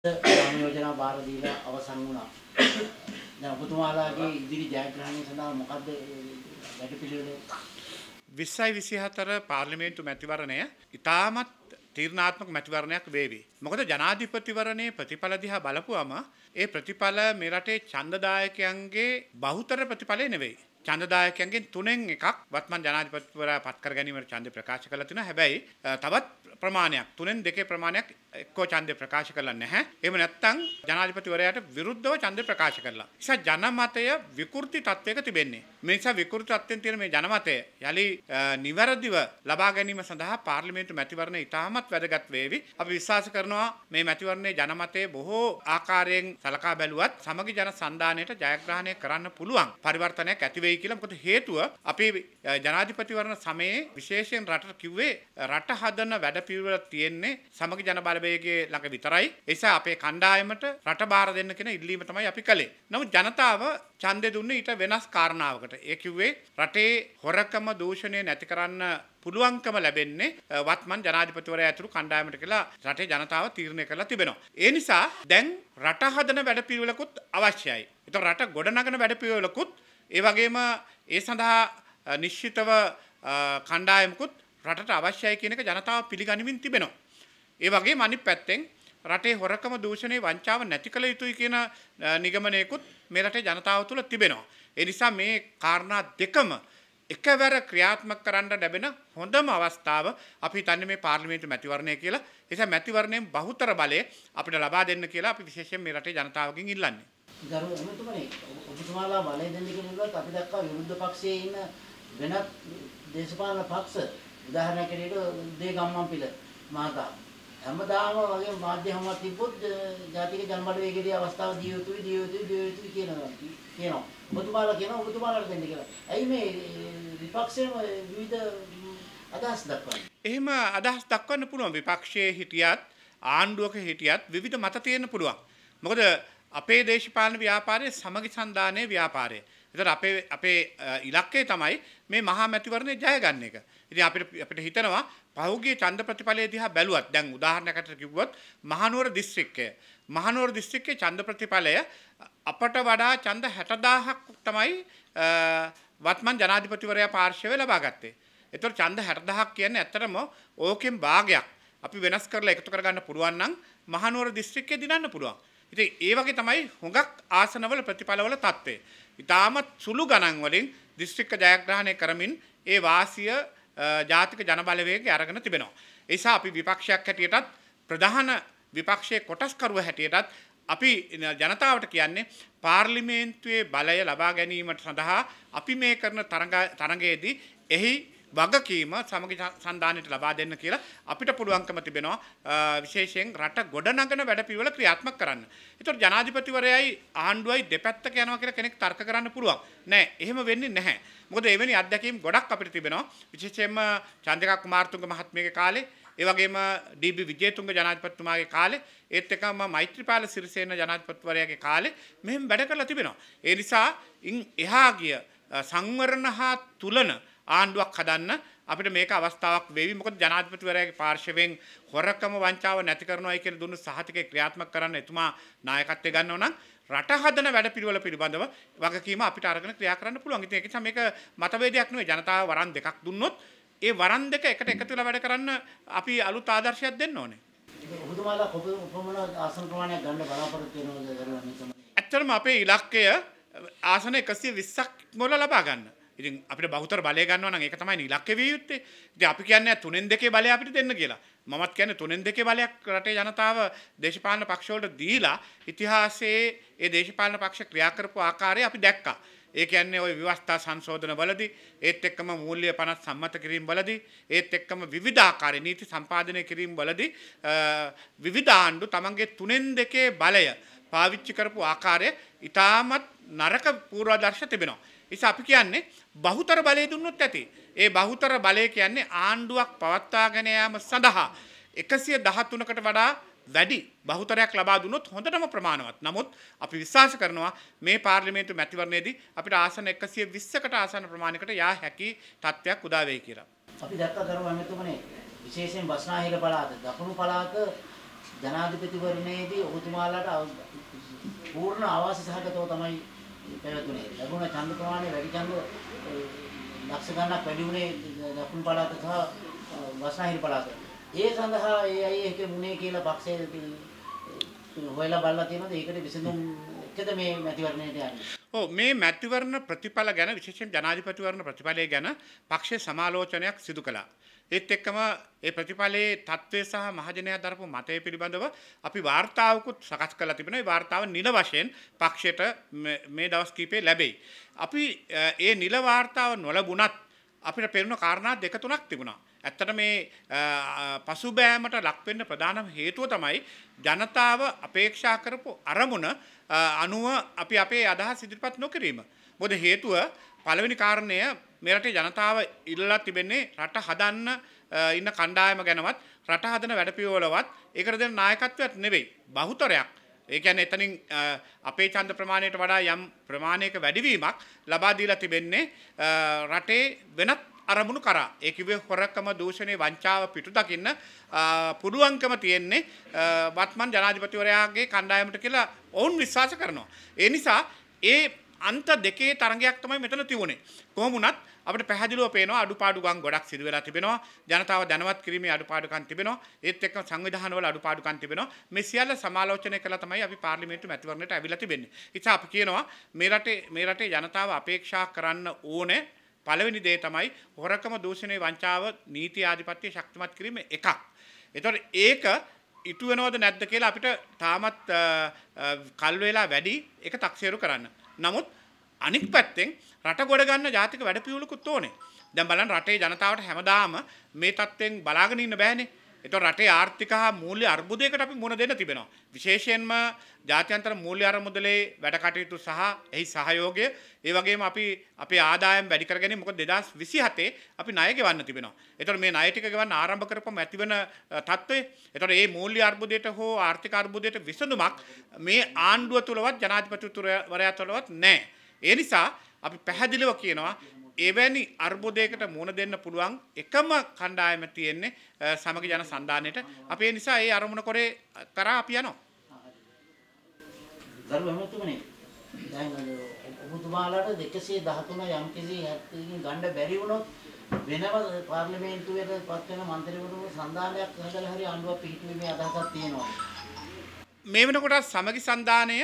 සංයෝජනා බාර දීලා අවසන් වුණා. දැන් ඔබතුමාලාගේ ඉදිරි ජයග්‍රහණය සඳහා මොකද්ද වැඩපිළිවෙල? 20යි 24 පාර්ලිමේන්තු මැතිවරණය ඉතාමත් තීරණාත්මක මැතිවරණයක් වේවි. මොකද ජනාධිපතිවරණයේ ප්‍රතිඵල දිහා බලපුවම ඒ ප්‍රතිඵල මේ රටේ ඡන්දදායකයන්ගේ බහුතර ප්‍රතිඵලය නෙවෙයි. ඡන්දදායකයන්ගෙන් තුනෙන් එකක් වත්මන් ජනාධිපතිවරයා පත් කර ගැනීමට ඡන්දය ප්‍රකාශ කළා තිනවා. හැබැයි තවත් ප්‍රමාණයක් තුනෙන් දෙකේ ප්‍රමාණයක් එක්කෝ ඡන්දය ප්‍රකාශ කළා නැහැ. එහෙම නැත්නම් ජනාධිපතිවරයාට විරුද්ධව ඡන්දය ප්‍රකාශ කළා. නිසා ජනමතය විකෘති තත්වයක තිබෙන්නේ. මේසා විකෘතත්වයෙන් තියෙන මේ ජනමතය යලි නිවැරදිව ලබා ගැනීම සඳහා පාර්ලිමේන්තු මැතිවරණ ඉතාමත් වැදගත් වේවි. අපි විශ්වාස කරනවා මේ මැතිවරණයේ ජනමතය බොහෝ ආකාරයෙන් සලකා බැලුවත් සමගි ජන සන්ධානයට ජයග්‍රහණය කරන්න පුළුවන් පරිවර්තනයක් ඇති වෙයි කියලා. මොකද හේතුව අපි ජනාධිපතිවරණ සමයේ විශේෂයෙන් රටට කිව්වේ රට හදන වැඩපිළිවෙල තියෙන්නේ සමගි ජන බලවේගයේ ළඟ විතරයි. ඒ නිසා අපේ කණ්ඩායමට රට බාර දෙන්න කියන ඉල්ලීම තමයි අපි කළේ. නමුත් ජනතාව ඡන්දය දුන්නේ ඊට වෙනස් කාරණාවකට. එතකොට ඒ කිව්වේ රටේ හොරකම දූෂණය නැති කරන්න පුළුවන්කම ලැබෙන්නේ වත්මන් ජනාධිපතිවරයා ඇතුළු කණ්ඩායමට කියලා රටේ ජනතාව තීරණය කරලා තිබෙනවා. ඒ නිසා දැන් රට හදන වැඩපිළිවෙලකුත් අවශ්‍යයි. ඒතකොට රට ගොඩනගන වැඩපිළිවෙලකුත් ඒ වගේම ඒ සඳහා නිශ්චිතව කණ්ඩායමකුත් රටට අවශ්‍යයි කියන එක ජනතාව පිළිගනිමින් තිබෙනවා. ඒ වගේම අනිත් පැත්තෙන් රටේ හොරකම දූෂණය වංචාව නැති කළ යුතුයි කියන නිගමනයකුත් මේ රටේ ජනතාව තුළ තිබෙනවා. එනිසා මේ කාරණා දෙකම එකවර ක්‍රියාත්මක කරන්න ලැබෙන හොඳම අවස්ථාව අපි හිතන්නේ මේ පාර්ලිමේන්තු මැතිවරණය කියලා. එසේ මැතිවරණයෙන් බහුතර බලය අපිට ලබා දෙන්න කියලා අපි විශේෂයෙන් මේ රටේ ජනතාවගෙන් ඉල්ලන්නේ. ගරු එමෙතුමනි ඔබතුමාලා බලය දෙන්න කියනකොට අපි දක්වා විරුද්ධ පක්ෂයේ ඉන්න වෙනත් දේශපාලන පක්ෂ උදාහරණයක් ඇරෙට දේ ගම්මන් පිළ මහතා හැමදාම වගේ මාධ්‍ය හැමතිබ්බොත් ජාතික ජනබල වේගයේදී අවස්ථාව දිය යුතුයි දිය යුතුයි දිය යුතුයි කියනවා කියනවා ඔබතුමාලා කියනවා ඔබතුමාලාට දෙන්න කියලා. ඇයි මේ විපක්ෂයේම විවිධ අදහස් දක්වන්නේ? එහෙම අදහස් දක්වන්න පුළුවන් විපක්ෂයේ හිටියත් ආණ්ඩුවක හිටියත් විවිධ මත තියෙන්න පුළුවන්. මොකද අපේ දේශපාලන ව්‍යාපාරයේ සමගි සන්දානයේ ව්‍යාපාරයේ එතට අපේ අපේ ඉලක්කේ තමයි මේ මහා මැතිවරණය ජයගන්න එක. ඉතින් අපිට අපිට හිතනවා පහුගිය ඡන්ද ප්‍රතිඵලය දිහා බැලුවත් දැන් උදාහරණයකට කිව්වොත් මහනුවර දිස්ත්‍රික්කය මහනුවර දිස්ත්‍රික්කයේ ඡන්ද ප්‍රතිඵලය අපට වඩා ඡන්ද 60000ක් තමයි වත්මන් ජනාධිපතිවරයා පාර්ශවය ලබා ගත්තේ. ඒතර ඡන්ද 60000ක් කියන්නේ ඇත්තටම ඕකෙන් භාගයක් අපි වෙනස් කරලා එකතු කරගන්න පුළුවන් නම් මහනුවර දිස්ත්‍රික්කය දිනන්න පුළුවන්. ඉතින් ඒ වගේ තමයි හොඟක් ආසනවල ප්‍රතිඵලවල தත්ත්වය. ඉතාමත් සුළු ගණන්වලින් දිස්ත්‍රික්ක ජයග්‍රහණය කරමින් ඒ වාසිය ජාතික ජනබලවේග අරගෙන තිබෙනවා. එසා අපි විපක්ෂයක් හැටියටත් ප්‍රධාන විපක්ෂයේ කොටස්කරුව හැටියටත් අපි ජනතාවට කියන්නේ පාර්ලිමේන්තුවේ බලය ලබා ගැනීමට සඳහා අපි මේ කරන තරගයේදී එහි වගකීම සමගි සන්ධානයට ලබා දෙන්න කියලා අපිට පුළුවන්කම තිබෙනවා විශේෂයෙන් රට ගොඩනගන වැඩපිළිවෙල ක්‍රියාත්මක කරන්න. ඒතකොට ජනාධිපතිවරයයි ආණ්ඩුවයි දෙපැත්තක යනවා කියලා කෙනෙක් තර්ක කරන්න පුළුවන්. නෑ එහෙම වෙන්නේ නැහැ. මොකද එවැනි අත්දැකීම් ගොඩක් අපිට තිබෙනවා. විශේෂයෙන්ම චන්ද්‍රකා කුමාරතුංග මහත්මියගේ කාලේ ඒවගේම ඩීබි විජේතුන්ග ජනාධපත්තුමාගේ කාලේ ඒත් එකම මෛත්‍රපාල සිරිසේන ජනාධපත්වරයාගේ කාලේ මෙහෙම වැඩ කරලා තිබෙනවා. ඒ නිසා ඉන් එහා ගිය සංවරණ හා තුලන ආණ්ඩුවක් හදන්න අපිට මේක අවස්ථාවක් වෙවි මොකද ජනාධිපතිවරයාගේ පාර්ශවයෙන් හොරකම වංචාව නැති කරනවායි කියලා දුන්නු සහතිකේ ක්‍රියාත්මක කරන්න එතුමා නායකත්වය ගන්නව නම් රට හදන වැඩපිළිවෙල පිළිබඳව වගකීම අපිට අරගෙන ක්‍රියා කරන්න පුළුවන්. ඉතින් ඒක නිසා මේක මතවේදයක් නෙවෙයි ජනතාව වරන් දෙකක් දුන්නොත් ඒ වරන් දෙක එකට එකතු වෙලා වැඩ කරන්න අපි අලුත් ආදර්ශයක් දෙන්න ඕනේ. ඔබතුමාලා කොපමණ ආසන ප්‍රමාණයක් ගන්න බලාපොරොත්තු වෙනවද කරන්නේ? ඇත්තටම අපේ ඉලක්කය ආසන 120ක් මොල ලබා ගන්න. ඉතින් අපිට බහුතර බලය ගන්නවා නම් ඒක තමයි ඉලක්කය විය යුත්තේ. ඉතින් අපි කියන්නේ තුනෙන් දෙකේ බලය අපිට දෙන්න කියලා. මමත් කියන්නේ තුනෙන් දෙකේ බලයක් රටේ ජනතාව දේශපාලන පක්ෂවලට දීලා ඉතිහාසයේ ඒ දේශපාලන පක්ෂ ක්‍රියා කරපු ආකාරය අපි දැක්කා. ඒ කියන්නේ ওই විවස්ථා සංශෝධන වලදී ඒත් එක්කම මූල්‍ය 50 සම්මත කිරීම වලදී ඒත් එක්කම විවිධ ආකාරයේ නීති සම්පාදනය කිරීම වලදී විවිධ ආණ්ඩු තමන්ගේ තුනෙන් දෙකේ බලය පාවිච්චි කරපු ආකාරය ඉතාමත් නරක පූර්වාදර්ශ තිබෙනවා. නිසා අපි කියන්නේ බහුතර බලය දුන්නොත් ඇති. ඒ බහුතර බලය කියන්නේ ආණ්ඩුවක් පවත්වාගෙන යාම සඳහා 113කට වඩා වැඩි බහුතරයක් ලබා දුන්නොත් හොඳටම ප්‍රමාණවත්. නමුත් අපි විශ්වාස කරනවා මේ පාර්ලිමේන්තු මැතිවරණයේදී අපිට ආසන 120කට ආසන ප්‍රමාණයකට යා හැකි තත්ත්වයක් උදා වෙයි කියලා. අපි දැක්ක කරුවා මෙතුමනේ විශේෂයෙන් බස්නාහිර පළාත දකුණු පළාත ජනාධිපතිවරණයේදී ඔබතුමාලාට පූර්ණ ආවාස සහගතව තමයි පැවතුනේ. ලැබුණ ඡන්ද ප්‍රමාණය වැඩි ඡන්ද ලක්ෂ ගණනක් වැඩි වුණේ දකුණු පළාත සහ වසනාහිර පළාත. ඒ සඳහා ඒ අය එක මුනේ කියලා පක්ෂයේ හොයලා බලලා තියෙනවද? ඒකට විසඳුම් එකද මේ මැතිවරණයට යන්නේ? ඔව් මේ මැතිවරණ ප්‍රතිඵල ගැන විශේෂයෙන් ජනාධිපතිවරණ ප්‍රතිඵලය ගැන පක්ෂයේ සමාලෝචනයක් සිදු කළා. ඒත් එක්කම ඒ ප්‍රතිඵලයේ தત્ත්වය සහ මහජනයා දරපු මතය පිළිබඳව අපි වාර්තාවකුත් සකස් කරලා තිබෙනවා. ඒ වාර්තාව නිල වශයෙන් පක්ෂයට මේ දවස් කිහිපේ ලැබෙයි. අපි ඒ නිල වාර්තාව නොලබුණත් අපිට පෙරුණ කාරණා දෙක තුනක් තිබුණා. ඇත්තට මේ පසුබෑමට ලක්වෙන්න ප්‍රධානම හේතුව තමයි ජනතාව අපේක්ෂා කරපු අරමුණ අනුව අපි අපේ අදහස් ඉදිරිපත් නොකිරීම. මොකද හේතුව පළවෙනි කාරණය මෙරටේ ජනතාව ඉල්ලලා තිබෙන්නේ රට හදන්න ඉන්න කණ්ඩායම ගැනවත් රට හදන වැඩපියවලවත් ඒකට දෙන නායකත්වයක් නෙවෙයි බහුතරයක් ඒ කියන්නේ එතනින් අපේ ඡන්ද ප්‍රමාණයට වඩා යම් ප්‍රමාණයක වැඩිවීමක් ලබා දීලා තිබෙන්නේ රටේ වෙනත් අරමුණු කරා. ඒ කිව්වේ හොරකම, දූෂණේ, වංචාව පිටු දකින්න පුරුවන්කම තියෙන්නේ වත්මන් ජනාධිපතිවරයාගේ කණ්ඩායමට කියලා ඔවුන් විශ්වාස කරනවා. ඒ නිසා ඒ අන්ත දෙකේ තරගයක් තමයි මෙතන තිබුණේ. කොහොම වුණත් අපිට පැහැදිලිව පේනවා අඩුපාඩුකම් ගොඩක් සිදු වෙලා තිබෙනවා. ජනතාව දැනවත් කිරීමේ අඩුපාඩුකම් තිබෙනවා. ඒත් එක්කම සංවිධානවල අඩුපාඩුකම් තිබෙනවා. මේ සියල්ල සමාලෝචනය කළා තමයි අපි පාර්ලිමේන්තු මැතිවරණයට ඇවිල්ලා තිබෙන්නේ. ඉතින් අපි කියනවා මේ රටේ මේ රටේ ජනතාව අපේක්ෂා කරන්න ඕනේ පළවෙනි දේ තමයි හොරකම දූෂණය වංචාව නීති ආධිපත්‍ය ශක්තිමත් කිරීම එකක්. ඒතකොට ඒක ඉටු වෙනවද නැද්ද කියලා අපිට තාමත් කල් වෙලා වැඩි ඒක තක්සේරු කරන්න. නමුත් අනික් පැත්තෙන් රට ගොඩගන්න ජාතික වැඩ පියවලකුත් ඕනේ. දැන් බලන්න රටේ ජනතාවට හැමදාම මේ තත්ත්වෙන් බලාගෙන ඉන්න බෑනේ. එතකොට රටේ ආර්ථික හා මූල්‍ය අර්බුදයකට අපි මුහුණ දෙන්න තිබෙනවා. විශේෂයෙන්ම ජාත්‍යන්තර මූල්‍ය අරමුදලේ වැඩ කටයුතු සහ එහි සහයෝගය ඒ වගේම අපි අපේ ආදායම් වැඩි කර ගැනීම මොකද 2027 අපි ණය ගෙවන්න තිබෙනවා. එතකොට මේ ණය ටික ගෙවන්න ආරම්භ කරපම ඇතිවන තත්ත්වය. එතකොට මේ මූල්‍ය අර්බුදයට හෝ ආර්ථික අර්බුදයට විසඳුමක් මේ ආණ්ඩුව තුලවත් ජනාධිපතිතුමා වරයා තුලවත් නැහැ. ඒ නිසා අපි පැහැදිලිව කියනවා එවැනි අර්බුදයකට මුණ දෙන්න පුළුවන් එකම කණ්ඩායම තියෙන්නේ සමග ජන සන්ධානයට අපේ නිසා ඒ අරමුණ කොරේ තරා අපි යනවා. දරු හැමතුමනේ දැන් ඔබතුමාලාට 213 යම් කිසි හැකියකින් ගන්න බැරි වුණොත් වෙනම පාර්ලිමේන්තුවේ පත් වෙන മന്ത്രിවරුන් සන්ධානයක් හදලා හරි ආණ්ඩුවක් පිහිටුවීමේ අදහසක් තියෙනවා. මේ වෙනකොට සමගි සන්ධානය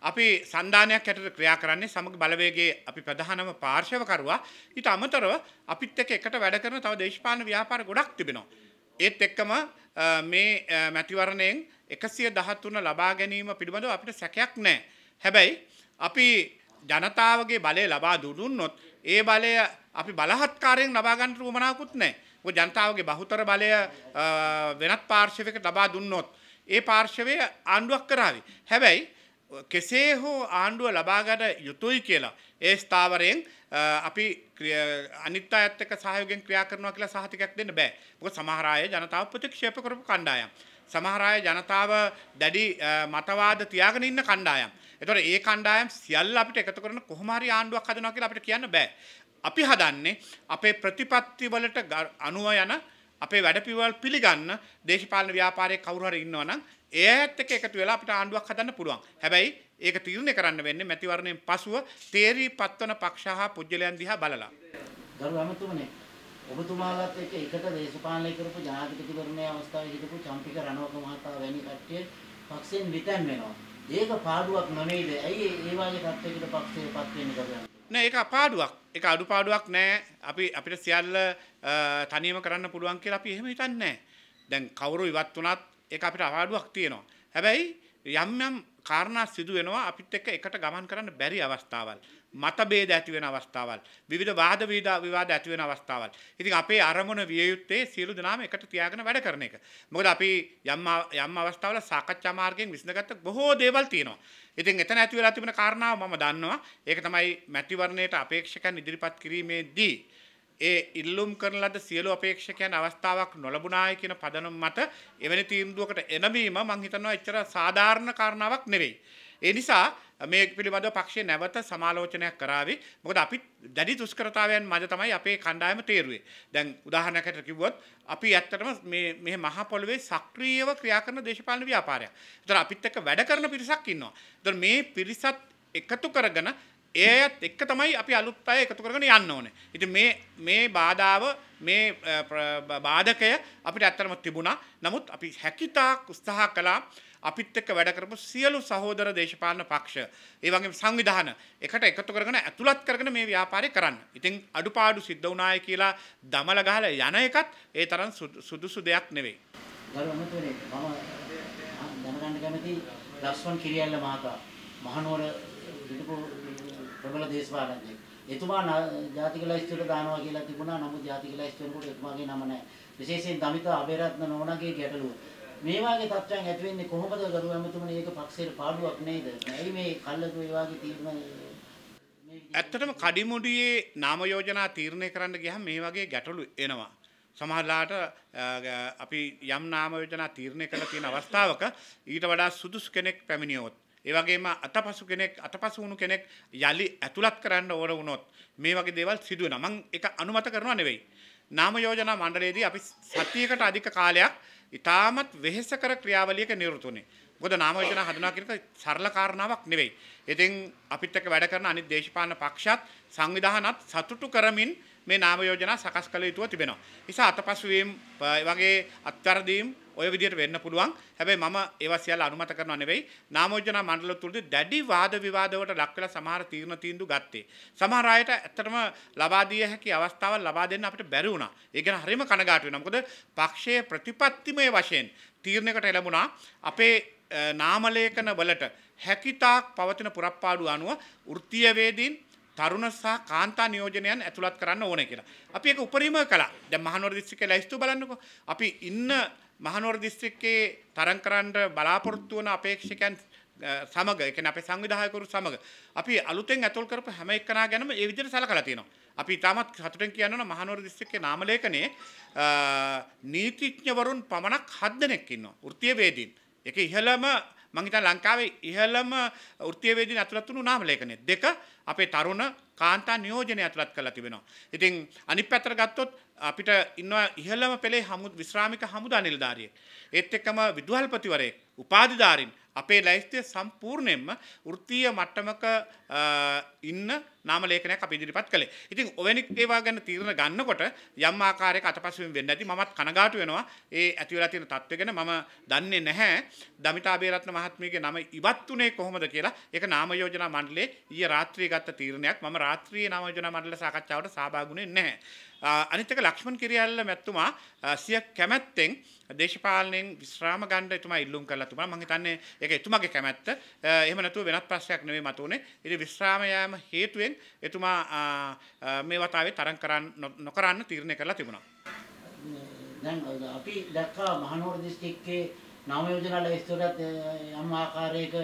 අපි සන්ධානයක් ඇටට ක්‍රියා කරන්නේ සමග බලවේගේ අපි ප්‍රධානම පාර්ශවකරවා ඊට අමතරව අපිත් එක්ක එකට වැඩ කරන තව දේශපාලන ව්‍යාපාර ගොඩක් තිබෙනවා. ඒත් එක්කම මේ මැතිවරණයෙන් එකසිය දහත්තුන ලබා ගැනීම පිළිබඳව අපිට සැකයක් නෑ. හැබැයි අපි ජනතාවගේ බලය ලබා දුදුන්නොත් ඒ බලය අපි බලහත්කාරයෙන් ලබාගන්නට වමනාකුත් නෑ. ජනතාවගේ බහුතර බලය වෙනත් පාර්ශවක ලබා දුන්නොත්. ඒ පාර්ශවය ආණ්ඩුවක් කරාවි. හැබැයි කෙසේ හෝ ආණ්ඩුව ලබාගට යුතුයි කියලා ඒ ස්ථාවරයෙන් අපි අනිත් අත් එක්ක සහයෝගයෙන් ක්‍රියා කරනවා කියලා සහතිකයක් දෙන්න බෑ. මොකද සමහර අය ජනතාව ප්‍රතික්ෂේප කරපු කණ්ඩායම්. සමහර අය ජනතාව දැඩි මතවාද තියාගෙන ඉන්න කණ්ඩායම්. ඒතකොට ඒ කණ්ඩායම් සියල්ල අපිට එකතු කරන කොහොම හරි ආණ්ඩුවක් හදනවා කියලා අපිට කියන්න බෑ. අපි හදන්නේ අපේ ප්‍රතිපත්ති වලට අනුව යන අපේ වැඩපිළිවෙල පිළිගන්න දේශපාලන ව්‍යාපාරයේ කවුරු හරි ඉන්නවනම් ඒත් එක එකතු වෙලා අපිට ආණ්ඩුවක් හදන්න පුළුවන්. හැබැයි ඒක තීරණය කරන්න වෙන්නේ මැතිවරණයෙන් පසුව තේරී පත්වන පක්ෂ හා පුජ්‍යලයන් දිහා බලලා. ගරු අමතුමනේ ඔබතුමාලත් එක්ක එකට දේශපාලනය කරපු ජනාධිපතිවරණයේ අවස්ථාවේ හිටපු චම්පික රණවක මහතා වැනි කට්ටිය පක්ෂයෙන් විතැන් වෙනවා. ඒක පාඩුවක් නෙමෙයිද? ඇයි ඒ වගේ තත්ත්වයකට පක්ෂයටපත් වෙන්නේ කියලා? නෑ ඒක පාඩුවක්. ඒක අඩුපාඩුවක් නෑ. අපි අපිට සියල්ල තනියම කරන්න පුළුවන් කියලා අපි එහෙම හිතන්නේ නෑ. දැන් කවුරු ඉවත් වුණත් ඒක අපිට අවාඩුවක් තියෙනවා. හැබැයි යම් යම් කාරණා සිදු වෙනවා අපිත් එක්ක එකට ගමන් කරන්න බැරි අවස්ථාවල්. මතභේද ඇති වෙන අවස්ථාවල්. විවිධ වාද විවාද ඇති වෙන අවස්ථාවල්. ඉතින් අපේ අරමුණ විය යුත්තේ සියලු දෙනාම එකට තියාගෙන වැඩ කරන එක. මොකද අපි යම් යම් අවස්ථාවල සාකච්ඡා මාර්ගයෙන් විසඳගත්ත බොහෝ දේවල් තියෙනවා. ඉතින් එතන ඇති වෙලා තිබෙන කාරණාව මම දන්නවා. ඒක තමයි මැතිවරණයට අපේක්ෂකයන් ඉදිරිපත් කිරීමේදී ඒ ඉල්ලුම් කරන ලද සියලු අපේක්ෂකයන් අවස්ථාවක් නොලබුණාය කියන පදනම මත එවැනි තීන්දුවකට එනවීම මං හිතනවා එච්චර සාධාරණ කාරණාවක් නෙවෙයි. ඒ නිසා මේ පිළිබඳව පක්ෂේ නැවත සමාලෝචනයක් කරાવી. මොකද අපි දැඩි දුෂ්කරතාවයන් මැද තමයි අපේ කණ්ඩායම තීරුවේ. දැන් උදාහරණයකට කිව්වොත් අපි ඇත්තටම මේ මේ මහ පොළවේ සක්‍රීයව ක්‍රියා කරන දේශපාලන ව්‍යාපාරයක්. ඒතර අපිත් එක්ක වැඩ කරන පිරිසක් ඉන්නවා. ඒතර මේ පිරිසත් එකතු කරගෙන ඒත් එක්ක තමයි අපි අලුත් අය එකතු කරගෙන යන්න ඕනේ. ඉතින් මේ මේ බාධාව මේ බාධකය අපිට ඇත්තටම තිබුණා. නමුත් අපි හැකියතාක් උත්සාහ කළා. අපිත් එක්ක වැඩ කරපු සියලු සහෝදර දේශපාලන පක්ෂ, ඒ වගේම සංවිධාන එකට එකතු කරගෙන ඇතුළත් කරගෙන මේ ව්‍යාපාරය කරන්න. ඉතින් අඩුපාඩු සිද්ධ වුණාය කියලා දමල ගහලා යන එකත් ඒ තරම් සුදුසු දෙයක් නෙවෙයි. ගරු අමතනේ මම දැනගන්න කැමති ලක්ෂ්මන් කිරියල්ල මහතා මහනුවර හිටපු ප්‍රබල දේශපාලනඥයෙක්. එතුමා ජාතික ලැයිස්තුවට දානවා කියලා තිබුණා. නමුත් ජාතික ලැයිස්තුව වෙනකොට එතුමාගේ නම නැහැ. විශේෂයෙන් දමිත අබේරත්න නෝනාගේ ගැටලුව. මේ වගේ තත්ත්වයන් ඇති වෙන්නේ කොහොමද ගරු ඇමතුමනි? ඒක පක්ෂයේ පාඩුවක් නේද? ඇයි මේ කල්ලතු ඒ වගේ තීරණ ඇත්තටම කඩිමුඩියේ නාම යෝජනා තීරණය කරන්න ගියහම මේ වගේ ගැටලු එනවා. සමහරලාට අපි යම් නාම යෝජනා තීරණය කරලා තියෙන අවස්ථාවක ඊට වඩා සුදුසු කෙනෙක් පැමිණියොත් ඒවගේම අතපසු කෙනෙක් අතපසු වුණු කෙනෙක් යළි ඇතුළත් කරන්න ඕන වුණොත් මේ වගේ දේවල් සිදුව නමං එක අනුමත කරනවා නෙවෙයි. නාම යෝජනා මණ්ඩලයේදී අපි සතියකට අධික කාලයක් ඉතාමත් වෙහෙසකර ක්‍රියාවලියක නිරතුනේ. මොකද නාම යෝජනා හදනවා කියන එක සරල කාරණාවක් නෙවෙයි. ඉතින් අපිත් එක්ක වැඩ කරන අනිත් දේශපාලන පක්ෂات සංවිධානත් සතුටු කරමින් මේ නාම යෝජනා සකස් කළ යුතුව තිබෙනවා. නිසා අතපසු වීම වගේ අත්තරදීම් ඔය විදිහට වෙන්න පුළුවන්. හැබැයි මම ඒවා සියල්ල අනුමත කරනව නෙවෙයි. නාමෝජනා මණ්ඩල තුලදී දැඩි වාද විවාද වලට ලක් වෙලා සමහර තීරණ තීන්දුව ගත්තේ. සමහර අයට ඇත්තටම ලබා දිය හැකි අවස්ථාවල් ලබා දෙන්න අපිට බැරි වුණා. ඒ ගැන හරිම කනගාටු වෙනවා. මොකද පක්ෂයේ ප්‍රතිපත්තිමය වශයෙන් තීරණයකට එළඹුණා අපේ නාමලේඛන වලට හැකිතාක් පවතින පුරප්පාඩු අනුව වෘත්තීයවේදීන් තරුණ සහ කාන්තා නියෝජනයන් ඇතුළත් කරන්න ඕනේ කියලා. අපි ඒක උපරිම කළා. දැන් මහනුවර දිස්ත්‍රික්කේ ලැයිස්තු බලන්නකෝ. අපි ඉන්න මහනුවර දිස්ත්‍රික්කේ තරම් කරන්න බලාපොරොත්තු වන අපේක්ෂකයන් සමග ඒ කියන්නේ අපේ සංවිධායකවරු සමග අපි අලුතෙන් ඇතුල් කරපු හැම එකනා ගැනම ඒ විදිහට සලකලා තියෙනවා. අපි තාමත් සතුටෙන් කියනවා මහනුවර දිස්ත්‍රික්කේ නාමලේඛනයේ නීතිඥවරුන් පමණක් 7 දෙනෙක් ඉන්නවා. වෘත්තීය වේදීන්. ඒක ඉහළම මංහිත ලංකාවේ ඉහළම ෘතියවේදී ඇතුළත්තුුණු නාමලේකනෙ දෙක අපේ තරුණ කාන්තා නියෝජනය ඇතුළත් කලා තිබෙනවා. ඉතින් අනි පැතර ගත්තොත් අපිට ඉන්නවා ඉහළම පෙළේ හමු විශ්‍රාමික හමුදා නිලධාරියෙක්. ඒත් එක්කම විදුහල්පතිවරේ උපාධිධාරින් අපේ ලයිස්තය සම්පූර්ණයෙන්ම ෘතිය මට්ටමක ඉන්න නාමලේඛනයක් අපි ඉදිරිපත් කළේ. ඉතින් ඔවැනි ඒවා ගැන තීරණ ගන්නකොට යම් ආකාරයක අතපසුවින් වෙන්න ඇති. මමත් කනගාටු වෙනවා. ඒ ඇති වෙලා තියෙන තත්ත්වය ගැන මම දන්නේ නැහැ. දමිතා බේරත්න මහත්මියගේ නම ඉවත් උනේ කොහොමද කියලා. ඒක නාම යෝජනා මණ්ඩලයේ ඊයේ රාත්‍රියේ ගත්ත තීරණයක්. මම රාත්‍රියේ නාම යෝජනා මණ්ඩල සාකච්ඡාවට සහභාගී නැහැ. අනිත් එක ලක්ෂ්මන් කිරියල්ල මැතිතුමා සිය කැමැත්තෙන් දේශපාලනයෙන් විශ්‍රාම ගන්න එතුමා ඉල්ලුම් කරලා තුමා මම හිතන්නේ ඒක එතුමාගේ කැමැත්ත. එහෙම නැතුව වෙනත් ප්‍රශ්නයක් නෙවෙයි මතුනේ. ඉතින් විශ්‍රාම යාම හේතුවෙන් වශයෙන් එතුමා මේ වතාවේ තරම් කරන්න නොකරන්න තීරණය කරලා තිබුණා. දැන් අපි දැක්කා මහනුවර දිස්ත්‍රික්කයේ නාම යෝජනා ලැයිස්තුවට යම් ආකාරයක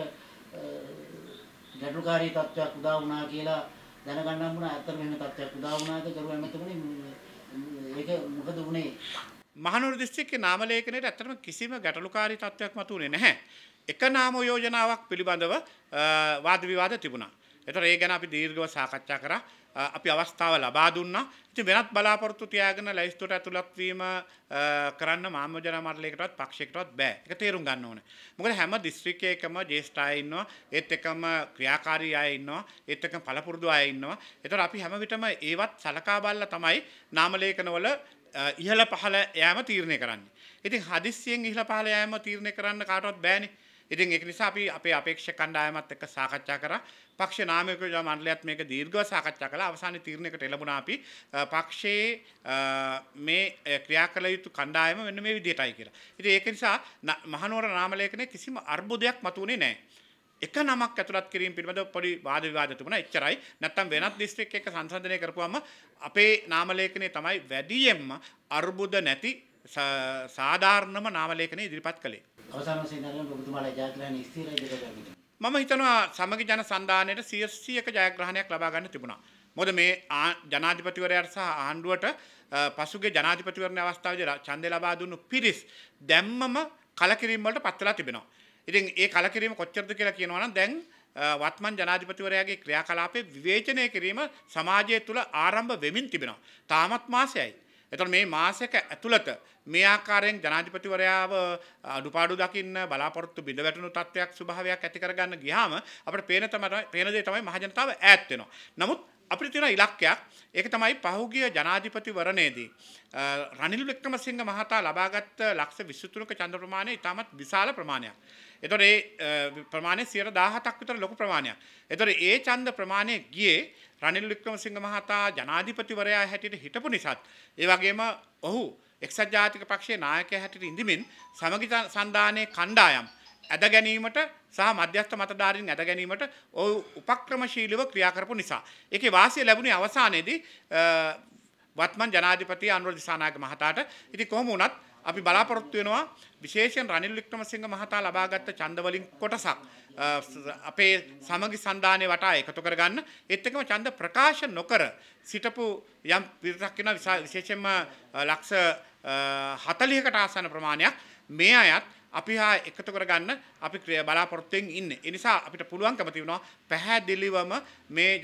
ගැටලුකාරී තත්ත්වයක් උදා වුණා කියලා දැනගන්න හම්බුණා. ඇත්තටම එහෙම තත්ත්වයක් උදා වුණාද කරුව ඇමතුමනි ඒක මොකද වුනේ? මහනුවර දිස්ත්‍රික්කේ නාම ලේඛනයේ ඇත්තටම කිසිම ගැටලුකාරී තත්ත්වයක් මතුවේ නැහැ. එක නාම යෝජනාවක් පිළිබඳව වාද විවාද තිබුණා. එතකොට ඒ ගැන අපි දීර්ඝව සාකච්ඡා කරා. අපි අවස්ථාව ලබා දුන්නා. ඉතින් වෙනත් බලාපොරොත්තු තියාගෙන ලයිස්තුවට ඇතුළත් වීම කරන්න මාමජන මණ්ඩලයකටවත් පක්ෂයකටවත් බෑ. ඒක තේරුම් ගන්න ඕනේ. මොකද හැම දිස්ත්‍රික්කයකම ජේෂ්ඨ අය ඉන්නවා. ඒත් එක්කම ක්‍රියාකාරී අය ඉන්නවා. ඒත් එක්කම පළපුරුදු අය ඉන්නවා. ඒතර අපි හැම විටම ඒවත් සලකා බලලා තමයි නාමලේඛනවල ඉහළ පහළ යෑම තීරණය කරන්නේ. ඉතින් හදිස්සියෙන් ඉහළ පහළ යෑම තීරණය කරන්න කාටවත් බෑනේ. ඉතින් ඒක නිසා අපි අපේ අපේක්ෂක කණ්ඩායමත් එක්ක සාකච්ඡා කරා. පක්ෂ නාමිකයෝජා මණ්ඩලයත් මේක දීර්ඝව සාකච්ඡා කළා. අවසානයේ තීරණයකට එළඹුණා අපි පක්ෂයේ මේ ක්‍රියා කළ යුතු කණ්ඩායම මෙන්න මේ විදිහටයි කියලා. ඉතින් ඒක නිසා මහනුවර නාමලේඛනයේ කිසිම අර්බුදයක් මතුනේ නැහැ. එක නමක් ඇතුළත් කිරීම පිළිබඳව පොඩි වාද විවාද තිබුණා එච්චරයි. නැත්තම් වෙනත් දිස්ත්‍රික්කයක සංසන්දනය කරපුවම අපේ නාමලේඛනයේ තමයි වැඩියෙන්ම අර්බුද නැති සාධාරණම නාමලේඛන ඉදිරිපත් කළේ. අවසාන වශයෙන් දරන ඔබතුමාලා ජයග්‍රහණ ස්ථිරයි දෙකද මම හිතනවා සමගි ජන සන්ධානයට 100ක ජයග්‍රහණයක් ලබා ගන්න තිබුණා. මොකද මේ ජනාධිපතිවරයාට සහ ආණ්ඩුවට පසුගිය ජනාධිපතිවරණ අවස්ථාවේදී ඡන්දය ලබා දුන්නු පිරිස් දැම්මම කලකිරීම වලට පත් වෙලා තිබෙනවා. ඉතින් ඒ කලකිරීම කොච්චරද කියලා කියනවා නම් දැන් වත්මන් ජනාධිපතිවරයාගේ ක්‍රියාකලාපේ විවේචනය කිරීම සමාජය තුළ ආරම්භ වෙමින් තිබෙනවා. තාමත් මාසයයි. එතකොට මේ මාසයක ඇතුළත මේ ආකාරයෙන් ජනාධිපතිවරයාව අඩුපාඩු දකින්න බලාපොරොත්තු බිඳ වැටුණු තත්ත්වයක් ස්වභාවයක් ඇති කරගන්න ගියාම අපිට පේන තමයි පේන දේ තමයි මහජනතාව ඈත් වෙනවා. නමුත් අපිට තියෙන ඉලක්කයක් ඒක තමයි පහුගිය ජනාධිපතිවරණයේදී රනිල් වික්‍රමසිංහ මහතා ලබාගත් ලක්ෂ 23ක ඡන්ද ප්‍රමාණය ඉතාමත් විශාල ප්‍රමාණයක්. ඒතොර ඒ ප්‍රමාණය 17ක් විතර ලොකු ප්‍රමාණයක්. ඒතොර ඒ ඡන්ද ප්‍රමාණය ගියේ රනිල් වික්‍රමසිංහ මහතා ජනාධිපතිවරයා හැටියට හිටපු නිසාත් ඒ වගේම ඔහු එක්සත් ජාතික පක්ෂයේ නායකයා හැටියට ඉඳිමින් සමගි සන්ධානයේ කණ්ඩායම් ඇද ගැනීමට සහ මධ්‍යස්ථ මතධාරීන් ඇද ගැනීමට ඔහු උපක්‍රමශීලීව ක්‍රියා කරපු නිසා ඒකේ වාසිය ලැබුණේ අවසානයේදී වත්මන් ජනාධිපති අනුර දිසානායක මහතාට ඉතින් කොහොම වුණත් අපි බලාපොරොත්තු වෙනවා විශේෂයෙන් රනිල් වික්‍රමසිංහ මහතා ලබාගත් ඡන්ද වලින් කොටසක් අපේ සමගි සන්ධානය වටා එකතු කරගන්න එත් එකම ඡන්ද ප්‍රකාශ නොකර සිටපු යම් පිරිසක් වෙනවා විශේෂයෙන්ම ලක්ෂ 40කට ආසන්න ප්‍රමාණයක් මේ අයත් අපි හා එකතු කරගන්න අපි ක්‍රිය බලාපොරොත්තුෙන් ඉන්න. ඒ නිසා අපිට පුළුවන්කම තිබුණා පැහැදිලිවම මේ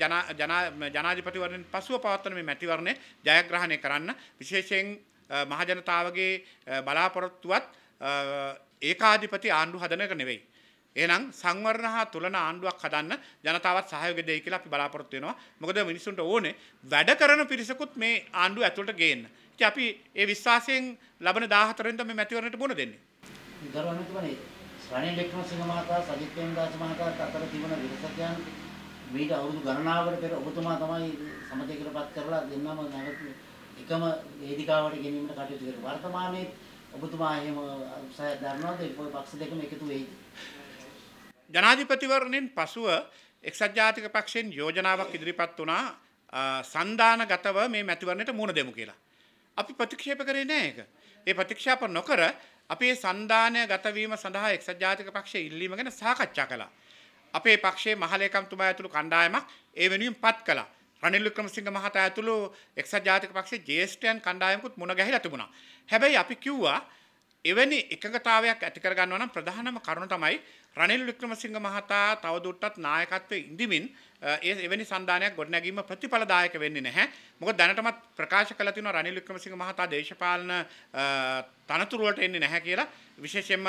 ජනාධිපතිවරණයෙන් පසුව පවත්වන මේ මැතිවරණය ජයග්‍රහණය කරන්න විශේෂයෙන් මහජනතාවගේ බලාපොරොත්තුවත් ඒකාධිපති ආණ්ඩු හදන එක නෙවෙයි. එහෙනම් සංවර්ණ හා තුලන ආණ්ඩුවක් හදන්න ජනතාවත් සහයෝගය දෙයි කියලා අපි බලාපොරොත්තු වෙනවා. මොකද මිනිසුන්ට ඕනේ වැඩ කරන පිරිසකුත් මේ ආණ්ඩුව ඇතුළට ගේන්න. ඉතින් අපි ඒ විශ්වාසයෙන් ලබන 14 වෙනිදා මේ මැතිවරණයට මුහුණ දෙන්නේ. ගරුවන්තුමනි රනිල් වික්‍රමසිංහ මහතා සජිත් ප්‍රේමදාස මහතාත් අතර තිබුණ විරසකයන් මීට අවුරුදු ගණනාවකට පෙර ඔබතුමා තමයි සමතේකටපත් කරලා දෙන්නම නැවතුනේ. එකම වේදිකාවට ගෙනීමට කටයුතු කරනවා. වර්තමානයේ ඔබතුමා එහෙම උත්සාහයක් දරනවාද? ඒ පක්ෂ දෙකම එකතු වෙයිද? ජනාධිපතිවරණයෙන් පසුව එක්සත් ජාතික පක්ෂයෙන් යෝජනාවක් ඉදිරිපත් වුණා සන්ධානගතව මේ මැතිවරණයට මුණ දෙමු කියලා. අපි ප්‍රතික්ෂේප කරේ නෑ ඒක. ඒ ප්‍රතික්ෂේප නොකර අපේ සන්ධානය ගතවීම සඳහා එක්සත් ජාතික පක්ෂයේ ඉල්ලීම ගැන සාකච්ඡා කළා. අපේ පක්ෂයේ මහලේකම්තුමා ඇතුළු කණ්ඩායමක් ඒ වෙනුවෙන් පත් කළා. රනිල් වික්‍රමසිංහ මහතා ඇතුළු එක්සත් ජාතික පක්ෂයේ ජ්‍යෙෂ්ඨයන් කණ්ඩායමකුත් මුණ ගැහිලා තිබුණා. හැබැයි අපි කිව්වා එවැනි එකගතාවයක් ඇති කරගන්නවා නම් ප්‍රධානම කරුණ තමයි රනිල් වික්‍රමසිංහ මහතා තවදුරටත් නායකත්වයේ ඉඳිමින් ඒ එවැනි සන්දානයක් ගොඩනැගීම ප්‍රතිඵලදායක වෙන්නේ නැහැ. මොකද දැනටමත් ප්‍රකාශ කළා තියෙනවා රනිල් වික්‍රමසිංහ මහතා දේශපාලන තනතුරු වලට එන්නේ නැහැ කියලා. විශේෂයෙන්ම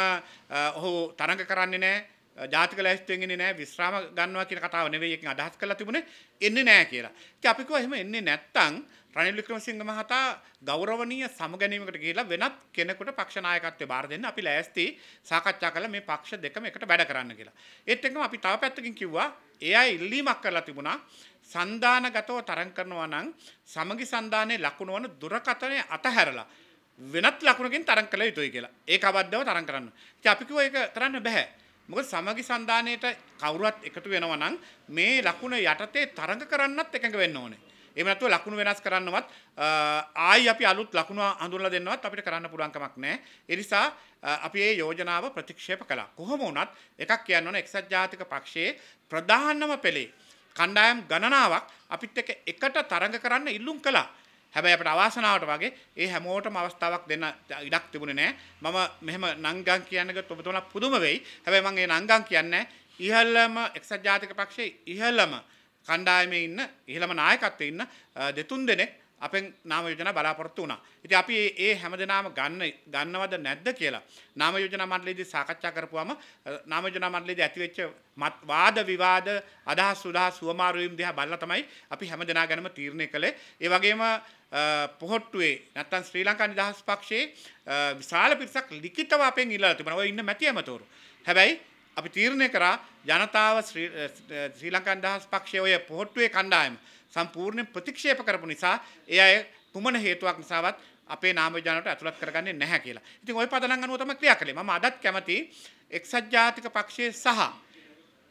ඔහු තරඟ කරන්නේ නැහැ. ජාතික ලැස්තුවෙන් එන්නේ නැහැ විශ්‍රාම ගන්නවා කියන කතාව නෙවෙයි එකකින් අදහස් කරලා තිබුණේ එන්නේ නැහැ කියලා. ඉතින් අපි කිව්වා එහෙම එන්නේ නැත්තම් රනිල් වික්‍රමසිංහ මහතා ගෞරවනීය සමගැනීමකට ගිහිලා වෙනත් කෙනෙකුට පක්ෂ නායකත්වය බාර දෙන්න අපි ලෑස්ති සාකච්ඡා කළා මේ පක්ෂ දෙකම එකට වැඩ කරන්න කියලා. ඒත් එක්කම අපි තව පැත්තකින් කිව්වා ඒ අය ඉල්ලීමක් කරලා තිබුණා සන්දානගතව තරඟ කරනවා නම් සමගි සන්දානයේ ලකුණු වන දුරකථනය අතහැරලා වෙනත් ලකුණකින් තරඟ කළ යුතුයි කියලා. ඒක අවද්දව තරඟ කරන්න. ඉතින් අපි කිව්වා ඒක කරන්න බෑ. මොකද සමගි සන්ධානයේට කවුරුත් එකතු වෙනවා නම් මේ ලකුණ යටතේ තරඟ කරන්නත් එකඟ වෙන්න ඕනේ. එහෙම නැත්නම් ලකුණු වෙනස් කරන්නවත් ආයි අපි අලුත් ලකුණු හඳුන්ලා දෙන්නවත් අපිට කරන්න පුළුවන් කමක් නැහැ. ඒ නිසා අපි මේ යෝජනාව ප්‍රතික්ෂේප කළා. කොහොම වුණත් එකක් කියන්න ඕන එක්සත් ජාතික පක්ෂයේ ප්‍රධානම පෙළේ කණ්ඩායම් ගණනාවක් අපිත් එක්ක එකට තරඟ කරන්න ඉල්ලුම් කළා. හැබැයි අපට අවාසනාවට වගේ ඒ හැමෝටම අවස්ථාවක් දෙන්න ඉඩක් තිබුණේ නැහැ. මම මෙහෙම නංගම් කියන්න ගත්තොත් ඔබතුමලා පුදුම වෙයි. හැබැයි මම ඒ නංගම් කියන්නේ ඉහළම එක්සත් ජාතික පක්ෂයේ ඉහළම කණ්ඩායමේ ඉන්න ඉහළම නායකත්වයේ ඉන්න දෙතුන් දෙනෙක් අපෙන් නාම යෝජනා බලාපොරොත්තු වුණා. ඉතින් අපි ඒ හැම දෙනාම ගන්න ගන්නවද නැද්ද කියලා නාම යෝජනා මණ්ඩලයේදී සාකච්ඡා කරපුවාම නාම යෝජනා මණ්ඩලයේදී ඇතිවෙච්ච වාද විවාද අදහස් සුදහස් සුවමාරු වීම දිහා බලලා තමයි අපි හැම දෙනා ගැනම තීරණය කළේ. ඒ වගේම පොහොට්ටුවේ නැත්තම් ශ්‍රී ලංකා නිදහස් පක්ෂයේ විශාල පිරිසක් ලිඛිතව අපෙන් ඉල්ලලා තිබුණා. ඔය ඉන්න මැති ඇමතවරු. හැබැයි අපි තීරණය කරා ජනතාව ශ්‍රී ලංකන් දහස් පක්ෂය ඔය පොහොට්ටුවේ කණ්ඩායම සම්පූර්ණයෙන් ප්‍රතික්ෂේප කරපු නිසා ඒ අය කුමන හේතුවක් නිසාවත් අපේ නාම විඥානට ඇතුළත් කරගන්නේ නැහැ කියලා. ඉතින් ওই පදනම් අනුව තමයි ක්‍රියා කළේ. මම අදත් කැමති එක්සත් ජාතික පක්ෂයේ සහ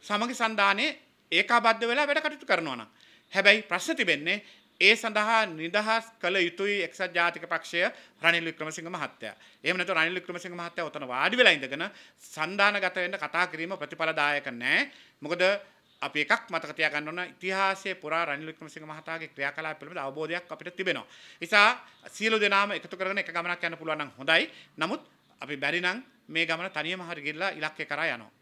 සමගි සන්ධානයේ ඒකාබද්ධ වෙලා වැඩ කටයුතු කරනවා නම්. හැබැයි ප්‍රශ්න තිබෙන්නේ ඒ සඳහා නිදහස් කළ යුතුයි එක්සත් ජාතික පක්ෂය රනිල් වික්‍රමසිංහ මහත්තයා. එහෙම නැත්නම් රනිල් වික්‍රමසිංහ මහත්තයා උතන වාඩි වෙලා ඉඳගෙන සන්දානගත වෙන්න කතා කිරීම ප්‍රතිඵලදායක නැහැ. මොකද අපි එකක් මතක තියාගන්න ඕන ඉතිහාසයේ පුරා රනිල් වික්‍රමසිංහ මහතාගේ ක්‍රියාකලාප පිළිබඳ අවබෝධයක් අපිට තිබෙනවා. නිසා සියලු දෙනාම එකතු කරගෙන එක ගමනක් යන්න පුළුවන් නම් හොඳයි. නමුත් අපි බැරි නම් මේ ගමන තනියම හරි ගිහිල්ලා ඉලක්කය කරා යනවා.